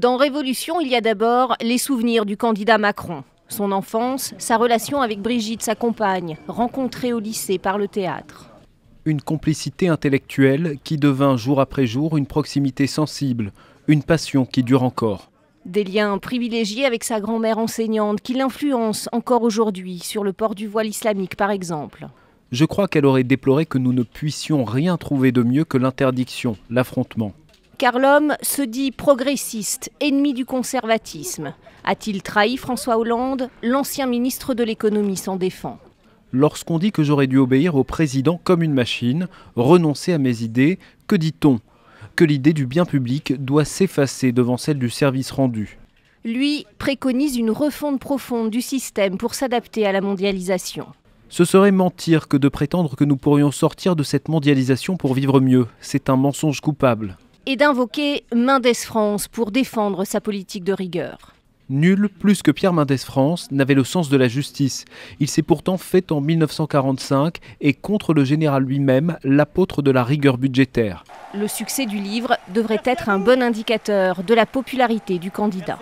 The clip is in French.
Dans Révolution, il y a d'abord les souvenirs du candidat Macron. Son enfance, sa relation avec Brigitte, sa compagne, rencontrée au lycée par le théâtre. Une complicité intellectuelle qui devint jour après jour une proximité sensible, une passion qui dure encore. Des liens privilégiés avec sa grand-mère enseignante qui l'influence encore aujourd'hui sur le port du voile islamique par exemple. Je crois qu'elle aurait déploré que nous ne puissions rien trouver de mieux que l'interdiction, l'affrontement car l'homme se dit progressiste, ennemi du conservatisme. A-t-il trahi François Hollande L'ancien ministre de l'économie s'en défend. Lorsqu'on dit que j'aurais dû obéir au président comme une machine, renoncer à mes idées, que dit-on Que l'idée du bien public doit s'effacer devant celle du service rendu. Lui préconise une refonte profonde du système pour s'adapter à la mondialisation. Ce serait mentir que de prétendre que nous pourrions sortir de cette mondialisation pour vivre mieux. C'est un mensonge coupable et d'invoquer Mendès France pour défendre sa politique de rigueur. Nul, plus que Pierre Mendès France, n'avait le sens de la justice. Il s'est pourtant fait en 1945 et contre le général lui-même l'apôtre de la rigueur budgétaire. Le succès du livre devrait être un bon indicateur de la popularité du candidat.